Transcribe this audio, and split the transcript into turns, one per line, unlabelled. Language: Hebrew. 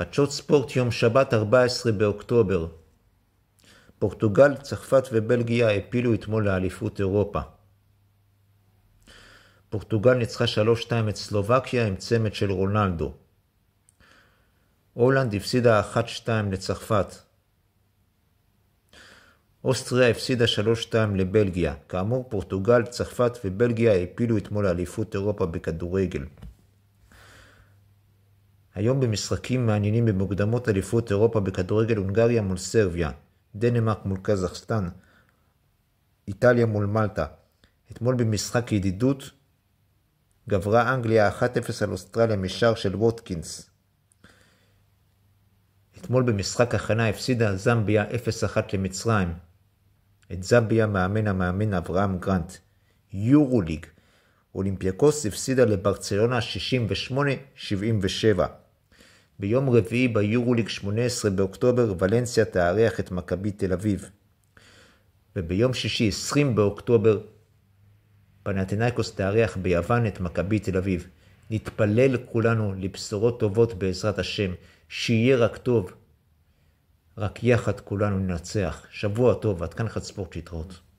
חדשות ספורט יום שבת 14 באוקטובר. פורטוגל, צרפת ובלגיה הפילו אתמול לאליפות אירופה. פורטוגל ניצחה 3-2 את סלובקיה עם צמד של רונלדו. הולנד הפסידה 1-2 לצרפת. אוסטריה הפסידה 3-2 לבלגיה. כאמור, פורטוגל, צרפת ובלגיה הפילו אתמול לאליפות אירופה בכדורגל. היום במשחקים מעניינים במוקדמות אליפות אירופה בכדורגל הונגריה מול סרביה, דנמרק מול קזחסטן, איטליה מול מלטה. אתמול במשחק ידידות גברה אנגליה 1-0 על אוסטרליה משער של ווטקינס. אתמול במשחק הכנה הפסידה זמביה 0-1 למצרים. את זמביה מאמן המאמן אברהם גרנט. יורוליג. אולימפיאקוס הפסידה לברצלונה 68-77. ביום רביעי ביורוליג 18 באוקטובר ולנסיה תארח את מכבי תל אביב. וביום שישי 20 באוקטובר פנתנאיקוס תארח ביוון את מכבי תל אביב. נתפלל כולנו לבשורות טובות בעזרת השם, שיהיה רק טוב. רק יחד כולנו ננצח. שבוע טוב, עד כאן חד ספורט להתראות.